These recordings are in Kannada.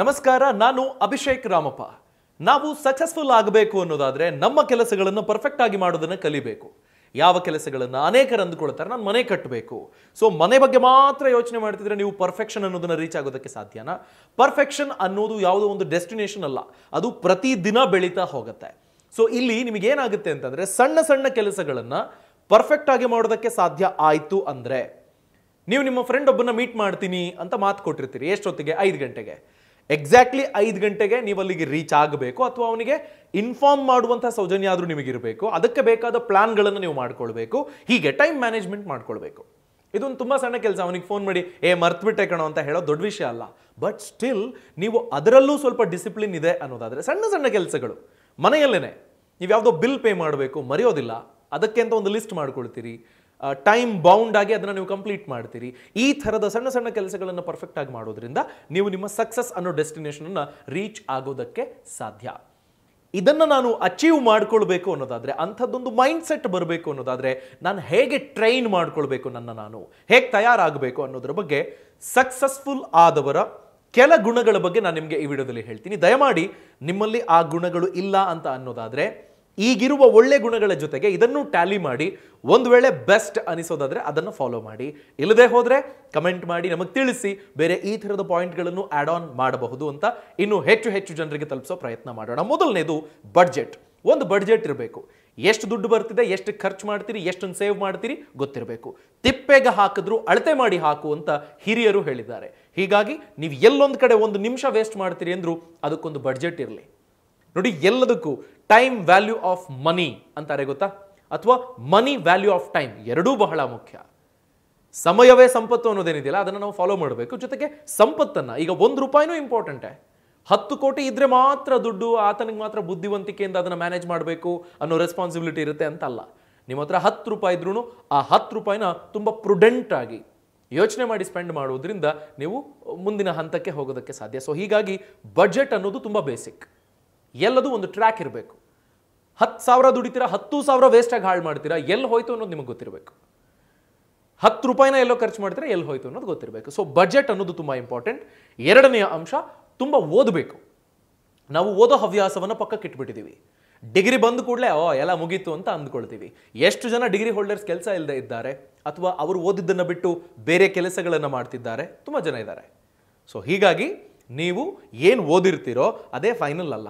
ನಮಸ್ಕಾರ ನಾನು ಅಭಿಷೇಕ್ ರಾಮಪ್ಪ ನಾವು ಸಕ್ಸಸ್ಫುಲ್ ಆಗಬೇಕು ಅನ್ನೋದಾದರೆ ನಮ್ಮ ಕೆಲಸಗಳನ್ನು ಪರ್ಫೆಕ್ಟ್ ಆಗಿ ಮಾಡೋದನ್ನು ಕಲಿಬೇಕು ಯಾವ ಕೆಲಸಗಳನ್ನು ಅನೇಕರು ಅಂದುಕೊಳ್ತಾರೆ ನಾನು ಮನೆ ಕಟ್ಟಬೇಕು ಸೊ ಮನೆ ಬಗ್ಗೆ ಮಾತ್ರ ಯೋಚನೆ ಮಾಡ್ತಿದ್ರೆ ನೀವು ಪರ್ಫೆಕ್ಷನ್ ಅನ್ನೋದನ್ನು ರೀಚ್ ಆಗೋದಕ್ಕೆ ಸಾಧ್ಯನಾ ಪರ್ಫೆಕ್ಷನ್ ಅನ್ನೋದು ಯಾವುದೋ ಒಂದು ಡೆಸ್ಟಿನೇಷನ್ ಅಲ್ಲ ಅದು ಪ್ರತಿದಿನ ಬೆಳೀತಾ ಹೋಗುತ್ತೆ ಸೊ ಇಲ್ಲಿ ನಿಮಗೇನಾಗುತ್ತೆ ಅಂತಂದರೆ ಸಣ್ಣ ಸಣ್ಣ ಕೆಲಸಗಳನ್ನು ಪರ್ಫೆಕ್ಟ್ ಆಗಿ ಮಾಡೋದಕ್ಕೆ ಸಾಧ್ಯ ಆಯಿತು ಅಂದರೆ ನೀವು ನಿಮ್ಮ ಫ್ರೆಂಡ್ ಒಬ್ಬನ ಮೀಟ್ ಮಾಡ್ತೀನಿ ಅಂತ ಮಾತು ಕೊಟ್ಟಿರ್ತೀರಿ ಎಷ್ಟೊತ್ತಿಗೆ ಐದು ಗಂಟೆಗೆ ಎಕ್ಸಾಕ್ಟ್ಲಿ ಐದು ಗಂಟೆಗೆ ನೀವು ಅಲ್ಲಿಗೆ ರೀಚ್ ಆಗಬೇಕು ಅಥವಾ ಅವನಿಗೆ ಇನ್ಫಾರ್ಮ್ ಮಾಡುವಂಥ ಸೌಜನ್ಯ ಆದರೂ ನಿಮಗಿರಬೇಕು ಅದಕ್ಕೆ ಬೇಕಾದ ಪ್ಲಾನ್ಗಳನ್ನು ನೀವು ಮಾಡ್ಕೊಳ್ಬೇಕು ಹೀಗೆ ಟೈಮ್ ಮ್ಯಾನೇಜ್ಮೆಂಟ್ ಮಾಡ್ಕೊಳ್ಬೇಕು ಇದೊಂದು ತುಂಬ ಸಣ್ಣ ಕೆಲಸ ಅವನಿಗೆ ಫೋನ್ ಮಾಡಿ ಏ ಮರ್ತ್ಬಿಟ್ಟೆ ಕಣೋ ಅಂತ ಹೇಳೋ ದೊಡ್ಡ ವಿಷಯ ಅಲ್ಲ ಬಟ್ ಸ್ಟಿಲ್ ನೀವು ಅದರಲ್ಲೂ ಸ್ವಲ್ಪ ಡಿಸಿಪ್ಲಿನ್ ಇದೆ ಅನ್ನೋದಾದರೆ ಸಣ್ಣ ಸಣ್ಣ ಕೆಲಸಗಳು ಮನೆಯಲ್ಲೇ ನೀವು ಯಾವುದೋ ಬಿಲ್ ಪೇ ಮಾಡಬೇಕು ಮರೆಯೋದಿಲ್ಲ ಅದಕ್ಕೆ ಅಂತ ಒಂದು ಲಿಸ್ಟ್ ಮಾಡ್ಕೊಳ್ತೀರಿ ಟೈಮ್ ಬೌಂಡ್ ಆಗಿ ಅದನ್ನು ನೀವು ಕಂಪ್ಲೀಟ್ ಮಾಡ್ತೀರಿ ಈ ಥರದ ಸಣ್ಣ ಸಣ್ಣ ಕೆಲಸಗಳನ್ನು ಪರ್ಫೆಕ್ಟ್ ಆಗಿ ಮಾಡೋದ್ರಿಂದ ನೀವು ನಿಮ್ಮ ಸಕ್ಸಸ್ ಅನ್ನೋ ಡೆಸ್ಟಿನೇಷನ್ ಅನ್ನು ರೀಚ್ ಆಗೋದಕ್ಕೆ ಸಾಧ್ಯ ಇದನ್ನು ನಾನು ಅಚೀವ್ ಮಾಡ್ಕೊಳ್ಬೇಕು ಅನ್ನೋದಾದರೆ ಅಂಥದ್ದೊಂದು ಮೈಂಡ್ಸೆಟ್ ಬರಬೇಕು ಅನ್ನೋದಾದರೆ ನಾನು ಹೇಗೆ ಟ್ರೈನ್ ಮಾಡ್ಕೊಳ್ಬೇಕು ನನ್ನ ನಾನು ಹೇಗೆ ತಯಾರಾಗಬೇಕು ಅನ್ನೋದ್ರ ಬಗ್ಗೆ ಸಕ್ಸಸ್ಫುಲ್ ಆದವರ ಕೆಲ ಗುಣಗಳ ಬಗ್ಗೆ ನಾನು ನಿಮಗೆ ಈ ವಿಡಿಯೋದಲ್ಲಿ ಹೇಳ್ತೀನಿ ದಯಮಾಡಿ ನಿಮ್ಮಲ್ಲಿ ಆ ಗುಣಗಳು ಇಲ್ಲ ಅಂತ ಅನ್ನೋದಾದರೆ ಈಗಿರುವ ಒಳ್ಳೆ ಗುಣಗಳ ಜೊತೆಗೆ ಇದನ್ನು ಟ್ಯಾಲಿ ಮಾಡಿ ಒಂದು ವೇಳೆ ಬೆಸ್ಟ್ ಅನಿಸೋದಾದರೆ ಅದನ್ನು ಫಾಲೋ ಮಾಡಿ ಇಲ್ಲದೆ ಹೋದರೆ ಕಮೆಂಟ್ ಮಾಡಿ ನಮಗೆ ತಿಳಿಸಿ ಬೇರೆ ಈ ಥರದ ಪಾಯಿಂಟ್ಗಳನ್ನು ಆ್ಯಡ್ ಆನ್ ಮಾಡಬಹುದು ಅಂತ ಇನ್ನೂ ಹೆಚ್ಚು ಹೆಚ್ಚು ಜನರಿಗೆ ತಲುಪಿಸೋ ಪ್ರಯತ್ನ ಮಾಡೋಣ ಮೊದಲನೇದು ಬಡ್ಜೆಟ್ ಒಂದು ಬಡ್ಜೆಟ್ ಇರಬೇಕು ಎಷ್ಟು ದುಡ್ಡು ಬರ್ತಿದೆ ಎಷ್ಟು ಖರ್ಚು ಮಾಡ್ತೀರಿ ಎಷ್ಟನ್ನು ಸೇವ್ ಮಾಡ್ತೀರಿ ಗೊತ್ತಿರಬೇಕು ತಿಪ್ಪೆಗೆ ಹಾಕಿದ್ರು ಅಳತೆ ಮಾಡಿ ಹಾಕು ಅಂತ ಹಿರಿಯರು ಹೇಳಿದ್ದಾರೆ ಹೀಗಾಗಿ ನೀವು ಎಲ್ಲೊಂದು ಕಡೆ ಒಂದು ನಿಮಿಷ ವೇಸ್ಟ್ ಮಾಡ್ತೀರಿ ಅಂದರೂ ಅದಕ್ಕೊಂದು ಬಡ್ಜೆಟ್ ಇರಲಿ ನೋಡಿ ಎಲ್ಲದಕ್ಕೂ ಟೈಮ್ ವ್ಯಾಲ್ಯೂ ಆಫ್ ಮನಿ ಅಂತಾರೆ ಗೊತ್ತಾ ಅಥವಾ ಮನಿ ವ್ಯಾಲ್ಯೂ ಆಫ್ ಟೈಮ್ ಎರಡೂ ಬಹಳ ಮುಖ್ಯ ಸಮಯವೇ ಸಂಪತ್ತು ಅನ್ನೋದೇನಿದೆಯಲ್ಲ ಅದನ್ನು ನಾವು ಫಾಲೋ ಮಾಡಬೇಕು ಜೊತೆಗೆ ಸಂಪತ್ತನ್ನು ಈಗ ಒಂದು ರೂಪಾಯಿನೂ ಇಂಪಾರ್ಟೆಂಟೇ ಹತ್ತು ಕೋಟಿ ಇದ್ರೆ ಮಾತ್ರ ದುಡ್ಡು ಆತನಿಗೆ ಮಾತ್ರ ಬುದ್ಧಿವಂತಿಕೆಯಿಂದ ಅದನ್ನು ಮ್ಯಾನೇಜ್ ಮಾಡಬೇಕು ಅನ್ನೋ ರೆಸ್ಪಾನ್ಸಿಬಿಲಿಟಿ ಇರುತ್ತೆ ಅಂತಲ್ಲ ನಿಮ್ಮ ಹತ್ರ ಹತ್ತು ರೂಪಾಯಿ ಇದ್ರೂ ಆ ಹತ್ತು ರೂಪಾಯಿನ ತುಂಬ ಪ್ರುಡೆಂಟಾಗಿ ಆಗಿ ಯೋಚನೆ ಮಾಡಿ ಸ್ಪೆಂಡ್ ಮಾಡೋದ್ರಿಂದ ನೀವು ಮುಂದಿನ ಹಂತಕ್ಕೆ ಹೋಗೋದಕ್ಕೆ ಸಾಧ್ಯ ಸೊ ಹೀಗಾಗಿ ಬಜೆಟ್ ಅನ್ನೋದು ತುಂಬ ಬೇಸಿಕ್ ಎಲ್ಲದೂ ಒಂದು ಟ್ರ್ಯಾಕ್ ಇರಬೇಕು ಹತ್ತು ಸಾವಿರ ದುಡಿತೀರಾ ಹತ್ತು ಸಾವಿರ ವೇಸ್ಟಾಗಿ ಹಾಳು ಮಾಡ್ತೀರಾ ಎಲ್ಲಿ ಹೋಯ್ತು ಅನ್ನೋದು ನಿಮಗೆ ಗೊತ್ತಿರಬೇಕು ಹತ್ತು ರೂಪಾಯಿನ ಎಲ್ಲೋ ಖರ್ಚು ಮಾಡ್ತೀರಾ ಎಲ್ಲಿ ಹೋಯ್ತು ಅನ್ನೋದು ಗೊತ್ತಿರಬೇಕು ಸೊ ಬಜೆಟ್ ಅನ್ನೋದು ತುಂಬ ಇಂಪಾರ್ಟೆಂಟ್ ಎರಡನೆಯ ಅಂಶ ತುಂಬ ಓದಬೇಕು ನಾವು ಓದೋ ಹವ್ಯಾಸವನ್ನು ಪಕ್ಕಕ್ಕೆ ಇಟ್ಬಿಟ್ಟಿದ್ದೀವಿ ಡಿಗ್ರಿ ಬಂದ ಕೂಡಲೇ ಓ ಎಲ್ಲ ಮುಗೀತು ಅಂತ ಅಂದ್ಕೊಳ್ತೀವಿ ಎಷ್ಟು ಜನ ಡಿಗ್ರಿ ಹೋಲ್ಡರ್ಸ್ ಕೆಲಸ ಇಲ್ಲದೆ ಇದ್ದಾರೆ ಅಥವಾ ಅವರು ಓದಿದ್ದನ್ನು ಬಿಟ್ಟು ಬೇರೆ ಕೆಲಸಗಳನ್ನು ಮಾಡ್ತಿದ್ದಾರೆ ತುಂಬ ಜನ ಇದ್ದಾರೆ ಸೊ ಹೀಗಾಗಿ ನೀವು ಏನು ಓದಿರ್ತೀರೋ ಅದೇ ಫೈನಲ್ ಅಲ್ಲ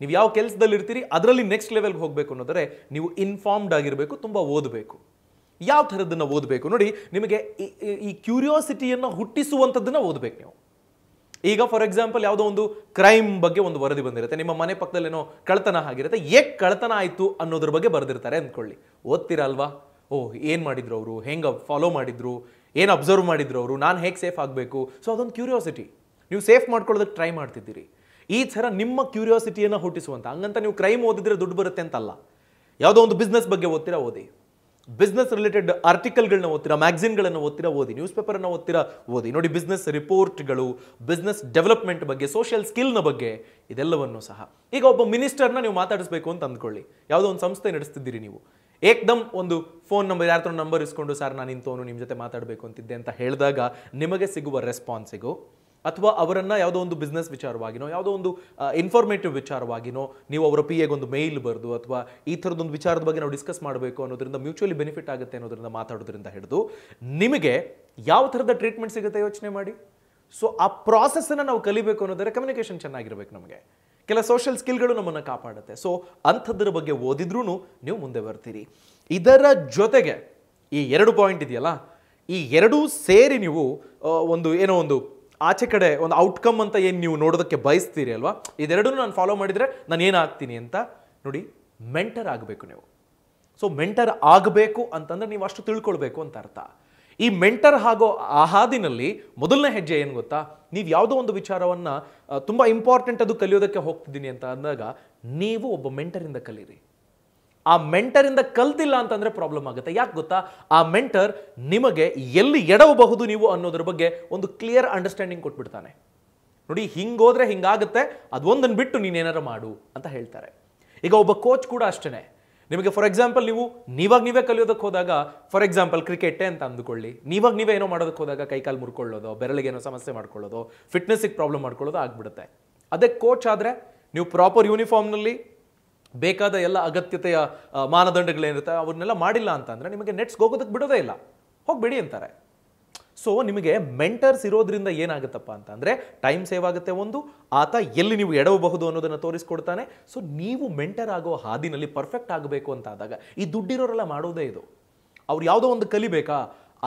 ನೀವು ಯಾವ ಕೆಲಸದಲ್ಲಿ ಇರ್ತೀರಿ ಅದರಲ್ಲಿ ನೆಕ್ಸ್ಟ್ ಲೆವೆಲ್ಗೆ ಹೋಗಬೇಕು ಅನ್ನೋದರೆ ನೀವು ಇನ್ಫಾರ್ಮ್ಡ್ ಆಗಿರಬೇಕು ತುಂಬ ಓದಬೇಕು ಯಾವ ಥರದ್ದನ್ನು ಓದಬೇಕು ನೋಡಿ ನಿಮಗೆ ಈ ಕ್ಯೂರಿಯಾಸಿಟಿಯನ್ನು ಹುಟ್ಟಿಸುವಂಥದ್ದನ್ನು ಓದಬೇಕು ನೀವು ಈಗ ಫಾರ್ ಎಕ್ಸಾಂಪಲ್ ಯಾವುದೋ ಒಂದು ಕ್ರೈಮ್ ಬಗ್ಗೆ ಒಂದು ವರದಿ ಬಂದಿರುತ್ತೆ ನಿಮ್ಮ ಮನೆ ಪಕ್ಕದಲ್ಲಿ ಏನೋ ಕಳ್ತನ ಆಗಿರುತ್ತೆ ಏಕ್ ಕಳ್ತನ ಆಯಿತು ಅನ್ನೋದ್ರ ಬಗ್ಗೆ ಬರೆದಿರ್ತಾರೆ ಅಂದ್ಕೊಳ್ಳಿ ಓದ್ತೀರಾ ಅಲ್ವಾ ಓಹ್ ಏನು ಮಾಡಿದ್ರು ಅವರು ಹೆಂಗೆ ಫಾಲೋ ಮಾಡಿದ್ರು ಏನು ಅಬ್ಸರ್ವ್ ಮಾಡಿದ್ರು ಅವರು ನಾನು ಹೇಗೆ ಸೇಫ್ ಆಗಬೇಕು ಸೊ ಅದೊಂದು ಕ್ಯೂರಿಯಾಸಿಟಿ ನೀವು ಸೇಫ್ ಮಾಡ್ಕೊಳ್ಳೋದಕ್ಕೆ ಟ್ರೈ ಮಾಡ್ತಿದ್ದೀರಿ ಈ ಥರ ನಿಮ್ಮ ಕ್ಯೂರಿಯಾಸಿಟಿಯನ್ನು ಹುಟ್ಟಿಸುವಂಥ ಹಂಗಂತ ನೀವು ಕ್ರೈಮ್ ಓದಿದ್ರೆ ದುಡ್ಡು ಬರುತ್ತೆ ಅಂತಲ್ಲ ಯಾವುದೋ ಒಂದು ಬಿಸ್ನೆಸ್ ಬಗ್ಗೆ ಓದ್ತೀರಾ ಓದಿ ಬಿಸ್ನೆಸ್ ರಿಲೇಟೆಡ್ ಆರ್ಟಿಕಲ್ಗಳನ್ನ ಓದ್ತೀರಾ ಮ್ಯಾಗ್ಝಿನ್ಗಳನ್ನು ಓದ್ತೀರಾ ಓದಿ ನ್ಯೂಸ್ ಪೇಪರನ್ನು ಓದ್ತೀರಾ ಓದಿ ನೋಡಿ ಬಿಸ್ನೆಸ್ ರಿಪೋರ್ಟ್ಗಳು ಬಿಸ್ನೆಸ್ ಡೆವಲಪ್ಮೆಂಟ್ ಬಗ್ಗೆ ಸೋಷಿಯಲ್ ಸ್ಕಿಲ್ನ ಬಗ್ಗೆ ಇದೆಲ್ಲವನ್ನು ಸಹ ಈಗ ಒಬ್ಬ ಮಿನಿಸ್ಟರ್ನ ನೀವು ಮಾತಾಡಿಸ್ಬೇಕು ಅಂತ ಅಂದ್ಕೊಳ್ಳಿ ಯಾವುದೋ ಒಂದು ಸಂಸ್ಥೆ ನಡೆಸ್ತಿದ್ದೀರಿ ನೀವು ಏಕ್ದಮ್ ಒಂದು ಫೋನ್ ನಂಬರ್ ಯಾರ ನಂಬರ್ ಇಸ್ಕೊಂಡು ಸರ್ ನಾನು ಇಂಥವನು ನಿಮ್ಮ ಜೊತೆ ಮಾತಾಡಬೇಕು ಅಂತಿದ್ದೆ ಅಂತ ಹೇಳಿದಾಗ ನಿಮಗೆ ಸಿಗುವ ರೆಸ್ಪಾನ್ಸಿಗೂ ಅಥವಾ ಅವರನ್ನು ಯಾವುದೋ ಒಂದು ಬಿಸ್ನೆಸ್ ವಿಚಾರವಾಗಿನೋ ಯಾವುದೋ ಒಂದು ಇನ್ಫಾರ್ಮೇಟಿವ್ ವಿಚಾರವಾಗಿನೋ ನೀವು ಅವರ ಪಿ ಒಂದು ಮೇಲ್ ಬರೆದು ಅಥವಾ ಈ ಥರದೊಂದು ವಿಚಾರದ ಬಗ್ಗೆ ನಾವು ಡಿಸ್ಕಸ್ ಮಾಡಬೇಕು ಅನ್ನೋದ್ರಿಂದ ಮ್ಯೂಚುವಲಿ ಬೆನಿಫಿಟ್ ಆಗುತ್ತೆ ಅನ್ನೋದರಿಂದ ಮಾತಾಡೋದ್ರಿಂದ ಹಿಡಿದು ನಿಮಗೆ ಯಾವ ಥರದ ಟ್ರೀಟ್ಮೆಂಟ್ ಸಿಗುತ್ತೆ ಯೋಚನೆ ಮಾಡಿ ಸೊ ಆ ಪ್ರಾಸೆಸ್ಸನ್ನು ನಾವು ಕಲಿಬೇಕು ಅನ್ನೋದರೆ ಕಮ್ಯುನಿಕೇಷನ್ ಚೆನ್ನಾಗಿರಬೇಕು ನಮಗೆ ಕೆಲ ಸೋಷಿಯಲ್ ಸ್ಕಿಲ್ಗಳು ನಮ್ಮನ್ನು ಕಾಪಾಡುತ್ತೆ ಸೊ ಅಂಥದ್ರ ಬಗ್ಗೆ ಓದಿದ್ರೂ ನೀವು ಮುಂದೆ ಬರ್ತೀರಿ ಇದರ ಜೊತೆಗೆ ಈ ಎರಡು ಪಾಯಿಂಟ್ ಇದೆಯಲ್ಲ ಈ ಎರಡೂ ಸೇರಿ ನೀವು ಒಂದು ಏನೋ ಒಂದು ಆಚೆ ಕಡೆ ಒಂದು ಔಟ್ಕಮ್ ಅಂತ ಏನು ನೀವು ನೋಡೋದಕ್ಕೆ ಬಯಸ್ತೀರಿ ಅಲ್ವಾ ಇದೆರಡೂ ನಾನು ಫಾಲೋ ಮಾಡಿದರೆ ನಾನು ಏನಾಗ್ತೀನಿ ಅಂತ ನೋಡಿ ಮೆಂಟರ್ ಆಗಬೇಕು ನೀವು ಸೊ ಮೆಂಟರ್ ಆಗಬೇಕು ಅಂತಂದರೆ ನೀವು ಅಷ್ಟು ತಿಳ್ಕೊಳ್ಬೇಕು ಅಂತ ಅರ್ಥ ಈ ಮೆಂಟರ್ ಆಗೋ ಆ ಹಾದಿನಲ್ಲಿ ಮೊದಲನೇ ಹೆಜ್ಜೆ ಏನು ಗೊತ್ತಾ ನೀವು ಯಾವುದೋ ಒಂದು ವಿಚಾರವನ್ನು ತುಂಬ ಇಂಪಾರ್ಟೆಂಟ್ ಅದು ಕಲಿಯೋದಕ್ಕೆ ಹೋಗ್ತಿದ್ದೀನಿ ಅಂತ ಅಂದಾಗ ನೀವು ಒಬ್ಬ ಮೆಂಟರಿಂದ ಕಲೀರಿ ಆ ಮೆಂಟರಿಂದ ಕಲ್ತಿಲ್ಲ ಅಂತಂದರೆ ಪ್ರಾಬ್ಲಮ್ ಆಗುತ್ತೆ ಯಾಕೆ ಗೊತ್ತಾ ಆ ಮೆಂಟರ್ ನಿಮಗೆ ಎಲ್ಲಿ ಎಡವಬಹುದು ನೀವು ಅನ್ನೋದ್ರ ಬಗ್ಗೆ ಒಂದು ಕ್ಲಿಯರ್ ಅಂಡರ್ಸ್ಟ್ಯಾಂಡಿಂಗ್ ಕೊಟ್ಬಿಡ್ತಾನೆ ನೋಡಿ ಹಿಂಗೋದ್ರೆ ಹಿಂಗಾಗುತ್ತೆ ಅದೊಂದನ್ನು ಬಿಟ್ಟು ನೀನೇನಾರು ಮಾಡು ಅಂತ ಹೇಳ್ತಾರೆ ಈಗ ಒಬ್ಬ ಕೋಚ್ ಕೂಡ ಅಷ್ಟೇ ನಿಮಗೆ ಫಾರ್ ಎಕ್ಸಾಂಪಲ್ ನೀವು ನೀವಾಗ ನೀವೇ ಕಲಿಯೋದಕ್ಕೆ ಹೋದಾಗ ಫಾರ್ ಎಕ್ಸಾಂಪಲ್ ಕ್ರಿಕೆಟೇ ಅಂತ ಅಂದುಕೊಳ್ಳಿ ನೀವಾಗ ನೀವೇ ಏನೋ ಮಾಡೋದಕ್ಕೆ ಹೋದಾಗ ಕೈಕಾಲು ಮುರ್ಕೊಳ್ಳೋದು ಬೆರಳಿಗೆ ಏನೋ ಸಮಸ್ಯೆ ಮಾಡ್ಕೊಳ್ಳೋದು ಫಿಟ್ನೆಸ್ಸಿಗೆ ಪ್ರಾಬ್ಲಮ್ ಮಾಡ್ಕೊಳ್ಳೋದು ಆಗ್ಬಿಡುತ್ತೆ ಅದೇ ಕೋಚ್ ಆದರೆ ನೀವು ಪ್ರಾಪರ್ ಯೂನಿಫಾರ್ಮ್ನಲ್ಲಿ ಬೇಕಾದ ಎಲ್ಲ ಅಗತ್ಯತೆಯ ಮಾನದಂಡಗಳೇನಿರುತ್ತೆ ಅವನ್ನೆಲ್ಲ ಮಾಡಿಲ್ಲ ಅಂತಂದರೆ ನಿಮಗೆ ನೆಟ್ಸ್ಗೆ ಹೋಗೋದಕ್ಕೆ ಬಿಡೋದೇ ಇಲ್ಲ ಹೋಗಿಬಿಡಿ ಅಂತಾರೆ ಸೊ ನಿಮಗೆ ಮೆಂಟರ್ಸ್ ಇರೋದ್ರಿಂದ ಏನಾಗುತ್ತಪ್ಪ ಅಂತ ಅಂದರೆ ಟೈಮ್ ಸೇವ್ ಆಗುತ್ತೆ ಒಂದು ಆತ ಎಲ್ಲಿ ನೀವು ಎಡವಬಹುದು ಅನ್ನೋದನ್ನು ತೋರಿಸ್ಕೊಡ್ತಾನೆ ಸೊ ನೀವು ಮೆಂಟರ್ ಆಗೋ ಹಾದಿನಲ್ಲಿ ಪರ್ಫೆಕ್ಟ್ ಆಗಬೇಕು ಅಂತ ಆದಾಗ ಈ ದುಡ್ಡಿರೋರೆಲ್ಲ ಮಾಡೋದೇ ಇದು ಅವ್ರು ಯಾವುದೋ ಒಂದು ಕಲಿಬೇಕಾ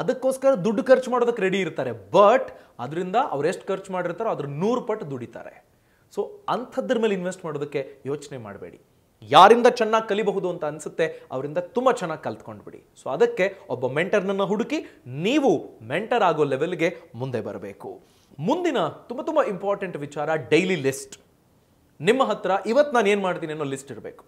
ಅದಕ್ಕೋಸ್ಕರ ದುಡ್ಡು ಖರ್ಚು ಮಾಡೋದಕ್ಕೆ ರೆಡಿ ಇರ್ತಾರೆ ಬಟ್ ಅದರಿಂದ ಅವ್ರು ಎಷ್ಟು ಖರ್ಚು ಮಾಡಿರ್ತಾರೋ ಅದ್ರ ನೂರು ಪಟ್ಟು ದುಡಿತಾರೆ ಸೊ ಅಂಥದ್ರ ಮೇಲೆ ಇನ್ವೆಸ್ಟ್ ಮಾಡೋದಕ್ಕೆ ಯೋಚನೆ ಮಾಡಬೇಡಿ ಯಾರಿಂದ ಚೆನ್ನಾಗಿ ಕಲಿಬಹುದು ಅಂತ ಅನಿಸುತ್ತೆ ಅವರಿಂದ ತುಂಬ ಚೆನ್ನಾಗಿ ಕಲ್ತ್ಕೊಂಡು ಬಿಡಿ ಸೊ ಅದಕ್ಕೆ ಒಬ್ಬ ಮೆಂಟರ್ನನ್ನು ಹುಡುಕಿ ನೀವು ಮೆಂಟರ್ ಆಗೋ ಲೆವೆಲ್ಗೆ ಮುಂದೆ ಬರಬೇಕು ಮುಂದಿನ ತುಂಬ ತುಂಬ ಇಂಪಾರ್ಟೆಂಟ್ ವಿಚಾರ ಡೈಲಿ ಲಿಸ್ಟ್ ನಿಮ್ಮ ಹತ್ರ ಇವತ್ತು ನಾನು ಏನು ಮಾಡ್ತೀನಿ ಅನ್ನೋ ಲಿಸ್ಟ್ ಇರಬೇಕು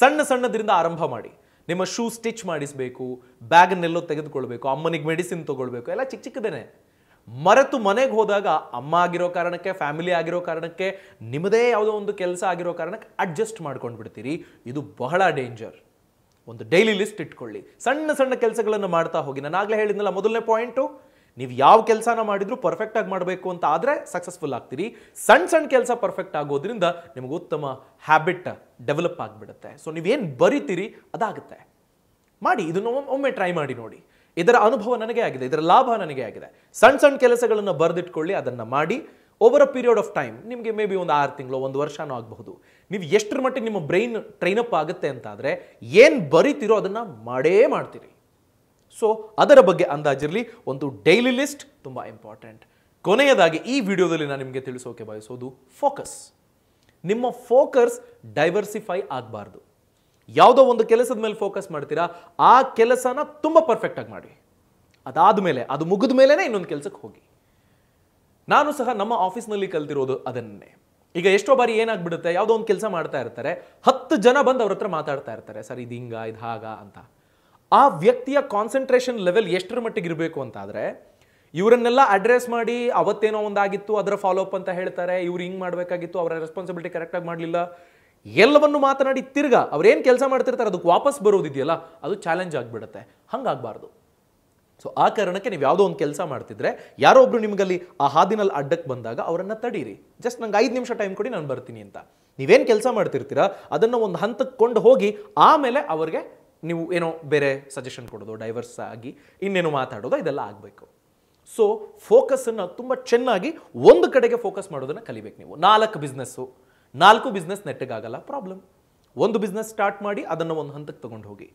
ಸಣ್ಣ ಸಣ್ಣದರಿಂದ ಆರಂಭ ಮಾಡಿ ನಿಮ್ಮ ಶೂ ಸ್ಟಿಚ್ ಮಾಡಿಸಬೇಕು ಬ್ಯಾಗ್ನೆಲ್ಲೋ ತೆಗೆದುಕೊಳ್ಬೇಕು ಅಮ್ಮನಿಗೆ ಮೆಡಿಸಿನ್ ತೊಗೊಳ್ಬೇಕು ಎಲ್ಲ ಚಿಕ್ಕ ಚಿಕ್ಕದೇನೆ ಮರೆತು ಮನೆಗೆ ಹೋದಾಗ ಅಮ್ಮ ಆಗಿರೋ ಕಾರಣಕ್ಕೆ ಫ್ಯಾಮಿಲಿ ಆಗಿರೋ ಕಾರಣಕ್ಕೆ ನಿಮ್ಮದೇ ಯಾವುದೋ ಒಂದು ಕೆಲಸ ಆಗಿರೋ ಕಾರಣಕ್ಕೆ ಅಡ್ಜಸ್ಟ್ ಮಾಡ್ಕೊಂಡು ಬಿಡ್ತೀರಿ ಇದು ಬಹಳ ಡೇಂಜರ್ ಒಂದು ಡೈಲಿ ಲಿಸ್ಟ್ ಇಟ್ಕೊಳ್ಳಿ ಸಣ್ಣ ಸಣ್ಣ ಕೆಲಸಗಳನ್ನು ಮಾಡ್ತಾ ಹೋಗಿ ನಾನು ಆಗಲೇ ಹೇಳಿದ್ನಲ್ಲ ಮೊದಲನೇ ಪಾಯಿಂಟು ನೀವು ಯಾವ ಕೆಲಸನ ಮಾಡಿದ್ರು ಆಗಿ ಮಾಡಬೇಕು ಅಂತ ಆದರೆ ಸಕ್ಸಸ್ಫುಲ್ ಆಗ್ತೀರಿ ಸಣ್ಣ ಸಣ್ಣ ಕೆಲಸ ಪರ್ಫೆಕ್ಟ್ ಆಗೋದ್ರಿಂದ ನಿಮಗೆ ಉತ್ತಮ ಹ್ಯಾಬಿಟ್ ಡೆವಲಪ್ ಆಗಿಬಿಡುತ್ತೆ ಸೊ ನೀವೇನು ಬರೀತೀರಿ ಅದಾಗುತ್ತೆ ಮಾಡಿ ಇದನ್ನು ಒಮ್ಮೆ ಟ್ರೈ ಮಾಡಿ ನೋಡಿ ಇದರ ಅನುಭವ ನನಗೆ ಆಗಿದೆ ಇದರ ಲಾಭ ನನಗೆ ಆಗಿದೆ ಸಣ್ಣ ಸಣ್ಣ ಕೆಲಸಗಳನ್ನು ಬರೆದಿಟ್ಕೊಳ್ಳಿ ಅದನ್ನು ಮಾಡಿ over a period of time ನಿಮಗೆ ಮೇ ಬಿ ಒಂದು ಆರು ತಿಂಗಳು ಒಂದು ವರ್ಷನೂ ಆಗಬಹುದು ನೀವು ಎಷ್ಟರ ಮಟ್ಟಿಗೆ ನಿಮ್ಮ ಬ್ರೈನ್ ಟ್ರೈನ್ ಅಪ್ ಆಗುತ್ತೆ ಅಂತಾದರೆ ಏನು ಬರೀತಿರೋ ಅದನ್ನು ಮಾಡೇ ಮಾಡ್ತೀರಿ ಸೊ ಅದರ ಬಗ್ಗೆ ಅಂದಾಜಿರಲಿ ಒಂದು ಡೈಲಿ ಲಿಸ್ಟ್ ತುಂಬ ಇಂಪಾರ್ಟೆಂಟ್ ಕೊನೆಯದಾಗಿ ಈ ವಿಡಿಯೋದಲ್ಲಿ ನಾನು ನಿಮಗೆ ತಿಳಿಸೋಕೆ ಬಯಸೋದು ಫೋಕಸ್ ನಿಮ್ಮ ಫೋಕಸ್ ಡೈವರ್ಸಿಫೈ ಆಗಬಾರ್ದು ಯಾವುದೋ ಒಂದು ಕೆಲಸದ ಮೇಲೆ ಫೋಕಸ್ ಮಾಡ್ತೀರಾ ಆ ಕೆಲಸನ ತುಂಬ ಪರ್ಫೆಕ್ಟಾಗಿ ಮಾಡಿ ಅದಾದ ಮೇಲೆ ಅದು ಮುಗಿದ ಮೇಲೇ ಇನ್ನೊಂದು ಕೆಲಸಕ್ಕೆ ಹೋಗಿ ನಾನು ಸಹ ನಮ್ಮ ಆಫೀಸ್ನಲ್ಲಿ ಕಲ್ತಿರೋದು ಅದನ್ನೇ ಈಗ ಎಷ್ಟೋ ಬಾರಿ ಏನಾಗ್ಬಿಡುತ್ತೆ ಯಾವುದೋ ಒಂದು ಕೆಲಸ ಮಾಡ್ತಾ ಇರ್ತಾರೆ ಹತ್ತು ಜನ ಬಂದು ಅವ್ರ ಹತ್ರ ಮಾತಾಡ್ತಾ ಇರ್ತಾರೆ ಸರ್ ಇದು ಹಿಂಗ ಇದು ಹಾಗ ಅಂತ ಆ ವ್ಯಕ್ತಿಯ ಕಾನ್ಸಂಟ್ರೇಷನ್ ಲೆವೆಲ್ ಎಷ್ಟರ ಮಟ್ಟಿಗೆ ಇರಬೇಕು ಅಂತಾದರೆ ಇವರನ್ನೆಲ್ಲ ಅಡ್ರೆಸ್ ಮಾಡಿ ಅವತ್ತೇನೋ ಒಂದಾಗಿತ್ತು ಅದರ ಫಾಲೋಅಪ್ ಅಂತ ಹೇಳ್ತಾರೆ ಇವ್ರು ಹಿಂಗೆ ಮಾಡಬೇಕಾಗಿತ್ತು ಅವರ ರೆಸ್ಪಾನ್ಸಿಬಿಲಿಟಿ ಕರೆಕ್ಟಾಗಿ ಮಾಡಲಿಲ್ಲ ಎಲ್ಲವನ್ನು ಮಾತನಾಡಿ ತಿರ್ಗಾ ಅವ್ರೇನು ಕೆಲಸ ಮಾಡ್ತಿರ್ತಾರೆ ಅದಕ್ಕೆ ವಾಪಸ್ ಬರೋದಿದೆಯಲ್ಲ ಅದು ಚಾಲೆಂಜ್ ಆಗಿಬಿಡುತ್ತೆ ಹಂಗಾಗಬಾರ್ದು ಸೊ ಆ ಕಾರಣಕ್ಕೆ ನೀವು ಯಾವುದೋ ಒಂದು ಕೆಲಸ ಮಾಡ್ತಿದ್ರೆ ಯಾರೋ ಒಬ್ರು ನಿಮಗಲ್ಲಿ ಆ ಹಾದಿನಲ್ಲಿ ಅಡ್ಡಕ್ಕೆ ಬಂದಾಗ ಅವರನ್ನು ತಡೀರಿ ಜಸ್ಟ್ ನಂಗೆ ಐದು ನಿಮಿಷ ಟೈಮ್ ಕೊಡಿ ನಾನು ಬರ್ತೀನಿ ಅಂತ ನೀವೇನು ಕೆಲಸ ಮಾಡ್ತಿರ್ತೀರ ಅದನ್ನು ಒಂದು ಹಂತಕ್ಕೆ ಕೊಂಡು ಹೋಗಿ ಆಮೇಲೆ ಅವ್ರಿಗೆ ನೀವು ಏನೋ ಬೇರೆ ಸಜೆಷನ್ ಕೊಡೋದು ಡೈವರ್ಸ್ ಆಗಿ ಇನ್ನೇನು ಮಾತಾಡೋದು ಇದೆಲ್ಲ ಆಗಬೇಕು ಸೊ ಫೋಕಸನ್ನು ತುಂಬ ಚೆನ್ನಾಗಿ ಒಂದು ಕಡೆಗೆ ಫೋಕಸ್ ಮಾಡೋದನ್ನು ಕಲಿಬೇಕು ನೀವು ನಾಲ್ಕು ಬಿಸ್ನೆಸ್ಸು ನಾಲ್ಕು ಬಿಸ್ನೆಸ್ ನೆಟ್ಟಗಾಗಲ್ಲ ಪ್ರಾಬ್ಲಮ್ ಒಂದು ಬಿಸ್ನೆಸ್ ಸ್ಟಾರ್ಟ್ ಮಾಡಿ ಅದನ್ನು ಒಂದು ಹಂತಕ್ಕೆ ತಗೊಂಡು ಹೋಗಿ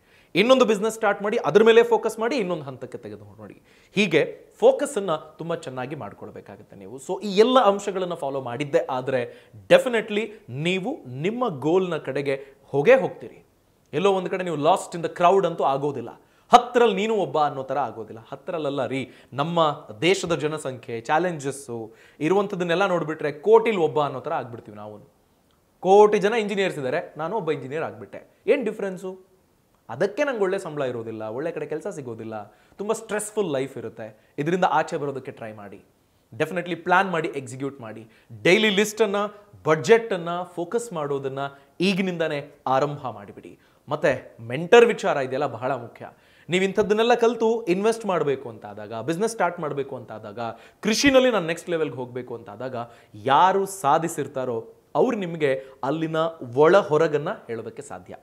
ಇನ್ನೊಂದು ಬಿಸ್ನೆಸ್ ಸ್ಟಾರ್ಟ್ ಮಾಡಿ ಅದ್ರ ಮೇಲೆ ಫೋಕಸ್ ಮಾಡಿ ಇನ್ನೊಂದು ಹಂತಕ್ಕೆ ತೆಗೆದುಕೊಂಡು ನೋಡಿ ಹೀಗೆ ಫೋಕಸನ್ನು ತುಂಬ ಚೆನ್ನಾಗಿ ಮಾಡ್ಕೊಳ್ಬೇಕಾಗುತ್ತೆ ನೀವು ಸೊ ಈ ಎಲ್ಲ ಅಂಶಗಳನ್ನು ಫಾಲೋ ಮಾಡಿದ್ದೆ ಆದರೆ ಡೆಫಿನೆಟ್ಲಿ ನೀವು ನಿಮ್ಮ ಗೋಲ್ನ ಕಡೆಗೆ ಹೋಗೇ ಹೋಗ್ತೀರಿ ಎಲ್ಲೋ ಒಂದು ಕಡೆ ನೀವು ಲಾಸ್ಟ್ ಇನ್ ದ ಕ್ರೌಡ್ ಅಂತೂ ಆಗೋದಿಲ್ಲ ಹತ್ತರಲ್ಲಿ ನೀನು ಒಬ್ಬ ಅನ್ನೋ ಥರ ಆಗೋದಿಲ್ಲ ಹತ್ತರಲ್ಲ ರೀ ನಮ್ಮ ದೇಶದ ಜನಸಂಖ್ಯೆ ಚಾಲೆಂಜಸ್ಸು ಇರುವಂಥದ್ದನ್ನೆಲ್ಲ ನೋಡಿಬಿಟ್ರೆ ಕೋಟಿಲಿ ಒಬ್ಬ ಅನ್ನೋ ಥರ ಆಗ್ಬಿಡ್ತೀವಿ ನಾವು ಕೋಟಿ ಜನ ಇಂಜಿನಿಯರ್ಸ್ ಇದ್ದಾರೆ ನಾನು ಒಬ್ಬ ಇಂಜಿನಿಯರ್ ಆಗಿಬಿಟ್ಟೆ ಏನು ಡಿಫ್ರೆನ್ಸು ಅದಕ್ಕೆ ನಂಗೆ ಒಳ್ಳೆ ಸಂಬಳ ಇರೋದಿಲ್ಲ ಒಳ್ಳೆ ಕಡೆ ಕೆಲಸ ಸಿಗೋದಿಲ್ಲ ತುಂಬ ಸ್ಟ್ರೆಸ್ಫುಲ್ ಲೈಫ್ ಇರುತ್ತೆ ಇದರಿಂದ ಆಚೆ ಬರೋದಕ್ಕೆ ಟ್ರೈ ಮಾಡಿ ಡೆಫಿನೆಟ್ಲಿ ಪ್ಲ್ಯಾನ್ ಮಾಡಿ ಎಕ್ಸಿಕ್ಯೂಟ್ ಮಾಡಿ ಡೈಲಿ ಲಿಸ್ಟನ್ನು ಬಡ್ಜೆಟನ್ನು ಫೋಕಸ್ ಮಾಡೋದನ್ನು ಈಗಿನಿಂದನೇ ಆರಂಭ ಮಾಡಿಬಿಡಿ ಮತ್ತು ಮೆಂಟರ್ ವಿಚಾರ ಇದೆಯಲ್ಲ ಬಹಳ ಮುಖ್ಯ ನೀವು ಇಂಥದ್ದನ್ನೆಲ್ಲ ಕಲಿತು ಇನ್ವೆಸ್ಟ್ ಮಾಡಬೇಕು ಅಂತಾದಾಗ ಬಿಸ್ನೆಸ್ ಸ್ಟಾರ್ಟ್ ಮಾಡಬೇಕು ಅಂತಾದಾಗ ಕೃಷಿನಲ್ಲಿ ನಾನು ನೆಕ್ಸ್ಟ್ ಲೆವೆಲ್ಗೆ ಹೋಗಬೇಕು ಅಂತಾದಾಗ ಯಾರು ಸಾಧಿಸಿರ್ತಾರೋ ಅವ್ರು ನಿಮಗೆ ಅಲ್ಲಿನ ಒಳ ಹೊರಗನ್ನ ಹೇಳೋದಕ್ಕೆ ಸಾಧ್ಯ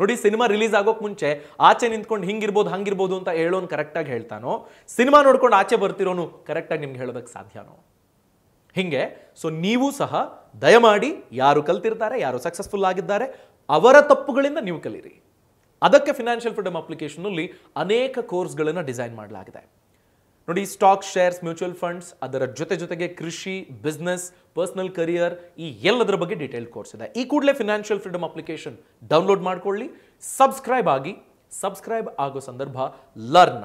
ನೋಡಿ ಸಿನಿಮಾ ರಿಲೀಸ್ ಆಗೋಕೆ ಮುಂಚೆ ಆಚೆ ನಿಂತ್ಕೊಂಡು ಹಿಂಗಿರ್ಬೋದು ಹಂಗಿರ್ಬೋದು ಅಂತ ಹೇಳೋನು ಕರೆಕ್ಟಾಗಿ ಹೇಳ್ತಾನೋ ಸಿನಿಮಾ ನೋಡ್ಕೊಂಡು ಆಚೆ ಬರ್ತಿರೋನು ಕರೆಕ್ಟಾಗಿ ನಿಮ್ಗೆ ಹೇಳೋದಕ್ಕೆ ಸಾಧ್ಯನೋ ಹಿಂಗೆ ಸೊ ನೀವು ಸಹ ದಯಮಾಡಿ ಯಾರು ಕಲ್ತಿರ್ತಾರೆ ಯಾರು ಸಕ್ಸಸ್ಫುಲ್ ಆಗಿದ್ದಾರೆ ಅವರ ತಪ್ಪುಗಳಿಂದ ನೀವು ಕಲೀರಿ ಅದಕ್ಕೆ ಫಿನಾನ್ಷಿಯಲ್ ಫ್ರೀಡಮ್ ಅಲ್ಲಿ ಅನೇಕ ಕೋರ್ಸ್ಗಳನ್ನು ಡಿಸೈನ್ ಮಾಡಲಾಗಿದೆ ನೋಡಿ ಸ್ಟಾಕ್ ಶೇರ್ಸ್ ಮ್ಯೂಚುವಲ್ ಫಂಡ್ಸ್ ಅದರ ಜೊತೆ ಜೊತೆಗೆ ಕೃಷಿ ಬಿಸ್ನೆಸ್ ಪರ್ಸನಲ್ ಕರಿಯರ್ ಈ ಎಲ್ಲದರ ಬಗ್ಗೆ ಡೀಟೇಲ್ ಕೋರ್ಸ್ ಇದೆ ಈ ಕೂಡಲೇ ಫಿನಾನ್ಷಿಯಲ್ ಫ್ರೀಡಮ್ ಅಪ್ಲಿಕೇಶನ್ ಡೌನ್ಲೋಡ್ ಮಾಡ್ಕೊಳ್ಳಿ ಸಬ್ಸ್ಕ್ರೈಬ್ ಆಗಿ ಸಬ್ಸ್ಕ್ರೈಬ್ ಆಗೋ ಸಂದರ್ಭ learn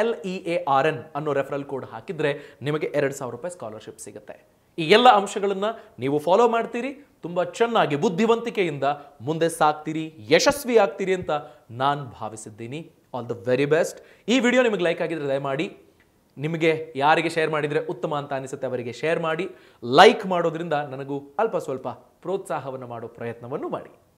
L E A R N ಅನ್ನೋ ರೆಫರಲ್ ಕೋಡ್ ಹಾಕಿದರೆ ನಿಮಗೆ ಎರಡು ಸಾವಿರ ರೂಪಾಯಿ ಸ್ಕಾಲರ್ಶಿಪ್ ಸಿಗುತ್ತೆ ಈ ಎಲ್ಲ ಅಂಶಗಳನ್ನು ನೀವು ಫಾಲೋ ಮಾಡ್ತೀರಿ ತುಂಬ ಚೆನ್ನಾಗಿ ಬುದ್ಧಿವಂತಿಕೆಯಿಂದ ಮುಂದೆ ಸಾಕ್ತೀರಿ ಯಶಸ್ವಿ ಆಗ್ತೀರಿ ಅಂತ ನಾನು ಭಾವಿಸಿದ್ದೀನಿ ಆಲ್ ದ ವೆರಿ ಬೆಸ್ಟ್ ಈ ವಿಡಿಯೋ ನಿಮಗೆ ಲೈಕ್ ಆಗಿದ್ರೆ ದಯಮಾಡಿ ನಿಮಗೆ ಯಾರಿಗೆ ಶೇರ್ ಮಾಡಿದರೆ ಉತ್ತಮ ಅಂತ ಅನಿಸುತ್ತೆ ಅವರಿಗೆ ಶೇರ್ ಮಾಡಿ ಲೈಕ್ ಮಾಡೋದ್ರಿಂದ ನನಗೂ ಅಲ್ಪ ಸ್ವಲ್ಪ ಪ್ರೋತ್ಸಾಹವನ್ನು ಮಾಡೋ ಪ್ರಯತ್ನವನ್ನು ಮಾಡಿ